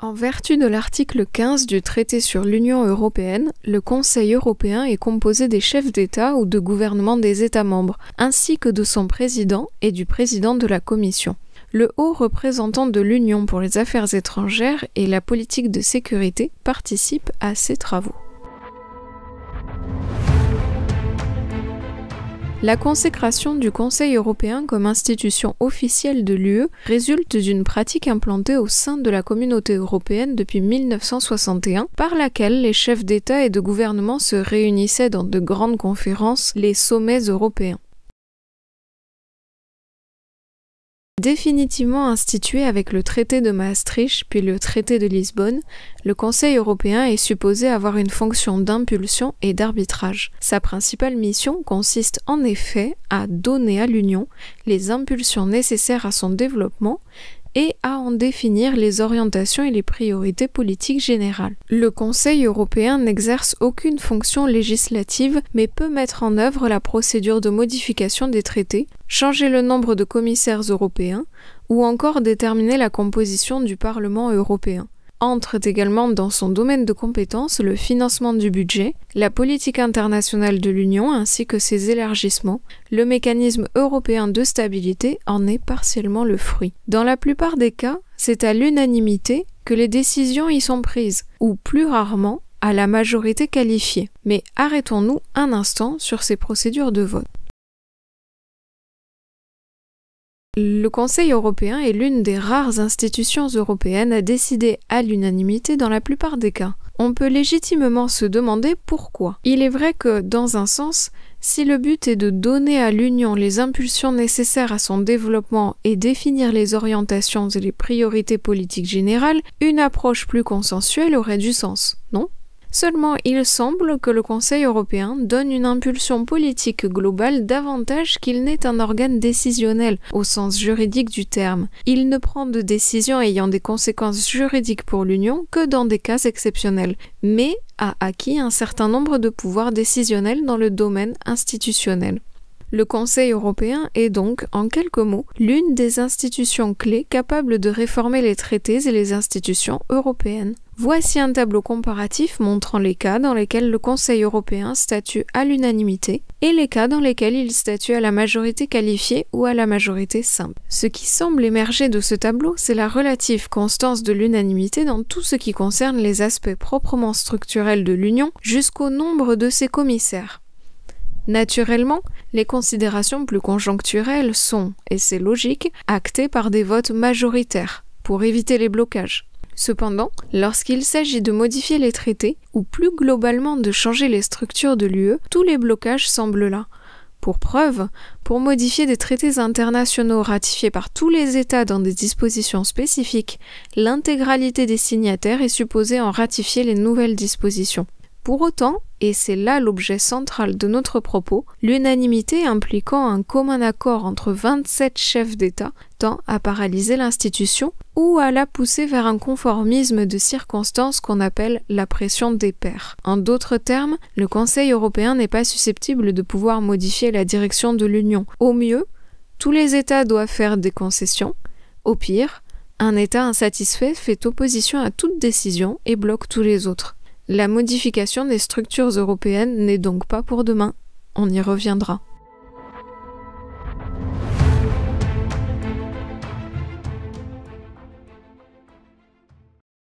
En vertu de l'article 15 du traité sur l'Union européenne, le Conseil européen est composé des chefs d'État ou de gouvernement des États membres, ainsi que de son président et du président de la Commission. Le haut représentant de l'Union pour les affaires étrangères et la politique de sécurité participe à ces travaux. La consécration du Conseil européen comme institution officielle de l'UE résulte d'une pratique implantée au sein de la communauté européenne depuis 1961, par laquelle les chefs d'État et de gouvernement se réunissaient dans de grandes conférences, les sommets européens. Définitivement institué avec le traité de Maastricht puis le traité de Lisbonne, le Conseil européen est supposé avoir une fonction d'impulsion et d'arbitrage. Sa principale mission consiste en effet à donner à l'Union les impulsions nécessaires à son développement, et à en définir les orientations et les priorités politiques générales. Le Conseil européen n'exerce aucune fonction législative mais peut mettre en œuvre la procédure de modification des traités, changer le nombre de commissaires européens ou encore déterminer la composition du Parlement européen. Entre également dans son domaine de compétence le financement du budget, la politique internationale de l'Union ainsi que ses élargissements. Le mécanisme européen de stabilité en est partiellement le fruit. Dans la plupart des cas, c'est à l'unanimité que les décisions y sont prises, ou plus rarement à la majorité qualifiée. Mais arrêtons-nous un instant sur ces procédures de vote. Le Conseil européen est l'une des rares institutions européennes à décider à l'unanimité dans la plupart des cas. On peut légitimement se demander pourquoi. Il est vrai que, dans un sens, si le but est de donner à l'Union les impulsions nécessaires à son développement et définir les orientations et les priorités politiques générales, une approche plus consensuelle aurait du sens, non Seulement, il semble que le Conseil européen donne une impulsion politique globale davantage qu'il n'est un organe décisionnel au sens juridique du terme. Il ne prend de décisions ayant des conséquences juridiques pour l'Union que dans des cas exceptionnels, mais a acquis un certain nombre de pouvoirs décisionnels dans le domaine institutionnel. Le Conseil européen est donc, en quelques mots, l'une des institutions clés capables de réformer les traités et les institutions européennes. Voici un tableau comparatif montrant les cas dans lesquels le Conseil européen statue à l'unanimité et les cas dans lesquels il statue à la majorité qualifiée ou à la majorité simple. Ce qui semble émerger de ce tableau, c'est la relative constance de l'unanimité dans tout ce qui concerne les aspects proprement structurels de l'Union jusqu'au nombre de ses commissaires. Naturellement, les considérations plus conjoncturelles sont, et c'est logique, actées par des votes majoritaires, pour éviter les blocages. Cependant, lorsqu'il s'agit de modifier les traités, ou plus globalement de changer les structures de l'UE, tous les blocages semblent là. Pour preuve, pour modifier des traités internationaux ratifiés par tous les États dans des dispositions spécifiques, l'intégralité des signataires est supposée en ratifier les nouvelles dispositions. Pour autant, et c'est là l'objet central de notre propos, l'unanimité impliquant un commun accord entre 27 chefs d'État tend à paralyser l'institution ou à la pousser vers un conformisme de circonstances qu'on appelle la pression des pairs. En d'autres termes, le Conseil européen n'est pas susceptible de pouvoir modifier la direction de l'Union. Au mieux, tous les États doivent faire des concessions. Au pire, un État insatisfait fait opposition à toute décision et bloque tous les autres. La modification des structures européennes n'est donc pas pour demain, on y reviendra.